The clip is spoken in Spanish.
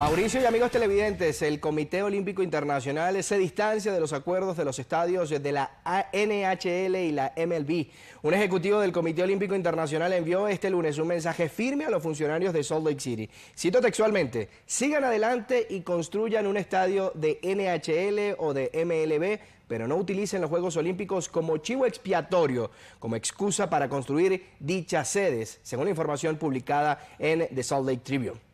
Mauricio y amigos televidentes, el Comité Olímpico Internacional se distancia de los acuerdos de los estadios de la NHL y la MLB. Un ejecutivo del Comité Olímpico Internacional envió este lunes un mensaje firme a los funcionarios de Salt Lake City. Cito textualmente, sigan adelante y construyan un estadio de NHL o de MLB pero no utilicen los Juegos Olímpicos como chivo expiatorio, como excusa para construir dichas sedes, según la información publicada en The Salt Lake Tribune.